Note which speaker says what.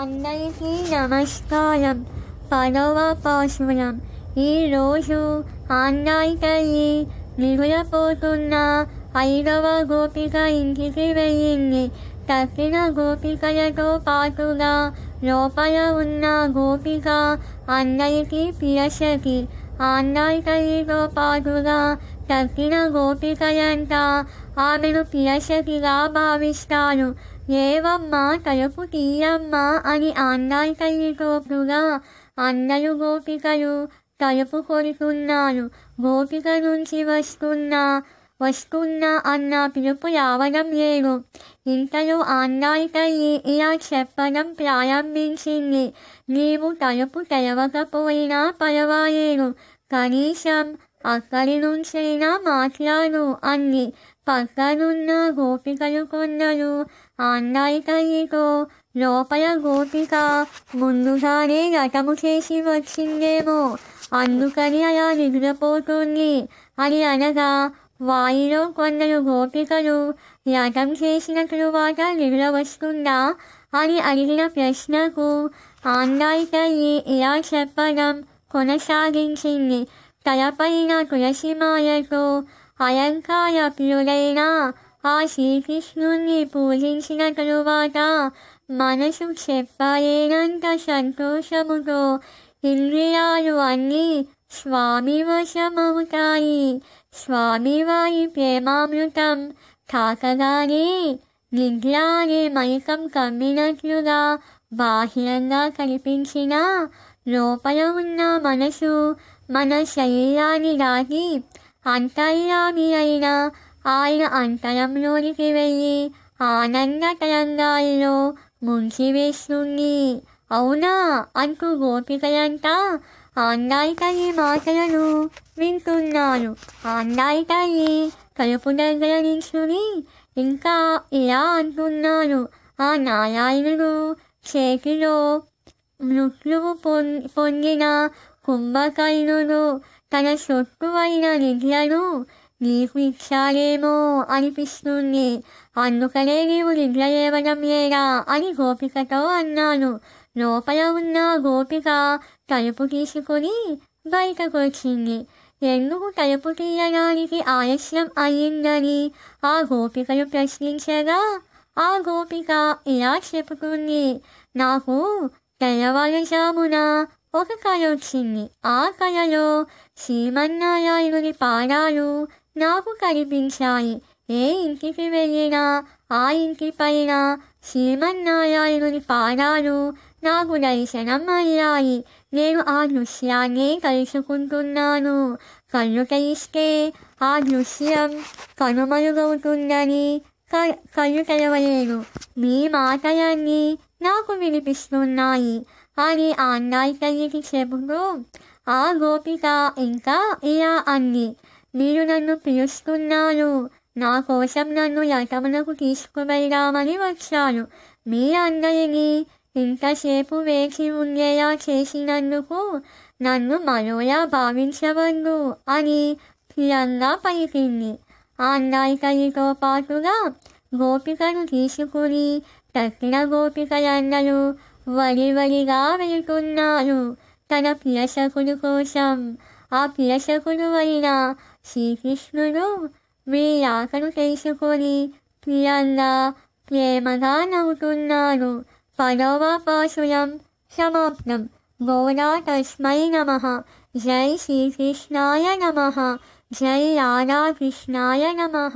Speaker 1: అందరికీ నమస్కారం పదవ పాశ్వరం ఈరోజు అన్నాయి తల్లి మిగులపోతున్న ఐదవ గోపిక ఇంటికి వెళ్ళింది తప్పిన గోపికలతో పాటుగా లోపల ఉన్న గోపిక అందరికీ పియసకి అన్నాయి పాటుగా తప్పిన గోపికలంతా ఆమెను పియసకిగా భావిస్తారు ఏవమ్మా తలుపు తీయమ్మా అని ఆన్నాయి తల్లితోపుగా అందరు గోపికలు తలుపు కొడుతున్నారు గోపిక నుంచి వస్తున్నా వస్తున్నా అన్న పిలుపు రావడం లేదు ఇంతలో అన్నాయి తల్లి ఇలా చెప్పడం ప్రారంభించింది నీవు తలుపు తెరవకపోయినా పర్వాలేదు కనీసం అక్కడి నుంచైనా మాట్లాడు అంది పక్కనున్న గోపికలు కొందరు అన్నాయి తల్లితో లోపల గోపిక ముందుగానే రథము చేసి వచ్చిందేమో అందుకని అలా నిద్రపోతుంది అని అనగా వారిలో కొందరు గోపికలు రథం చేసిన తరువాత నిద్ర వస్తుందా అని అడిగిన ప్రశ్నకు ఆండాయి తల్లి ఇలా చెప్పడం కొనసాగించింది తలపైన మాయతో ప్రియుడైనా ఆ శ్రీకృష్ణుణ్ణి పూజించిన తరువాత మనసు చెప్పలేనంత సంతోషముతో ఇంద్రియాలు అన్నీ స్వామి వశమవుతాయి స్వామివారి ప్రేమామృతం కాకగానే నిద్ర మైకం కమ్మినట్లుగా బాహ్యంగా కనిపించిన లోపల ఉన్న మనసు మన శరీరాన్ని దాటి అంతర్యామి అయిన ఆయన అంతరంలోనికి వెళ్ళి ఆనంద తరంగాల్లో ముంచి వేస్తుంది అవునా అంటూ గోపికలంతా ఆండాయి తల్లి మాటలను వింటున్నారు ఆండాయి తల్లి తలుపు దగ్గర నిల్చుని ఇంకా ఇలా అంటున్నారు ఆ నారాయణుడు చేతిలో మృత్యువు పొందిన కుంభకర్ణుడు తన అయిన విద్యను నీకు ఇచ్చారేమో అనిపిస్తుంది అందుకనే నీవు నిద్ర లేవడం లేదా అని గోపికతో అన్నాను లోపల ఉన్న గోపిక తలుపు తీసుకొని బయటకొచ్చింది ఎందుకు తలుపు తీయడానికి ఆలస్యం అయ్యిందని ఆ గోపికను ప్రశ్నించగా ఆ గోపిక ఇలా చెప్పుకుంది నాకు తెల్లవారుజామున ఒక కళ వచ్చింది ఆ కళలో శ్రీమన్నారాయణుడి పాదాలు నాకు కనిపించాయి ఏ ఇంటికి వెళ్ళినా ఆ ఇంటి పైన శ్రీమన్నారాయణుడి పాదాలు నాకు దర్శనం అయ్యాయి నేను ఆ దృశ్యాన్ని కలుసుకుంటున్నాను కళ్ళు తెరిస్తే ఆ దృశ్యం కనుమరుగవుతుందని కళ్ళు తెరవలేదు మీ మాటలన్నీ నాకు వినిపిస్తున్నాయి అని ఆ అన్నాయి చెబుతూ ఆ గోపిక ఇంకా ఇలా అంది మీరు నన్ను పిలుస్తున్నారు నా కోసం నన్ను లతమునకు తీసుకువెళ్దామని వచ్చాను మీరందరినీ ఇంతసేపు వేచి ఉండేలా చేసినందుకు నన్ను మరోలా భావించవద్దు అని స్థిరంగా పలికింది ఆ పాటుగా గోపికను తీసుకుని తక్కిన గోపికలందరూ వరివరిగా వెళుతున్నారు తన ప్రియసకుడు కోసం ఆ ప్రియసకుడు అయిన శ్రీకృష్ణుడు ఆకను తెలుసుకొని ప్రియంగా ప్రేమగా నవ్వుతున్నాను పదవ పాశురం సమాప్తం గోడా తస్మై నమ జై శ్రీకృష్ణాయ నమ జై రాధాకృష్ణాయ నమ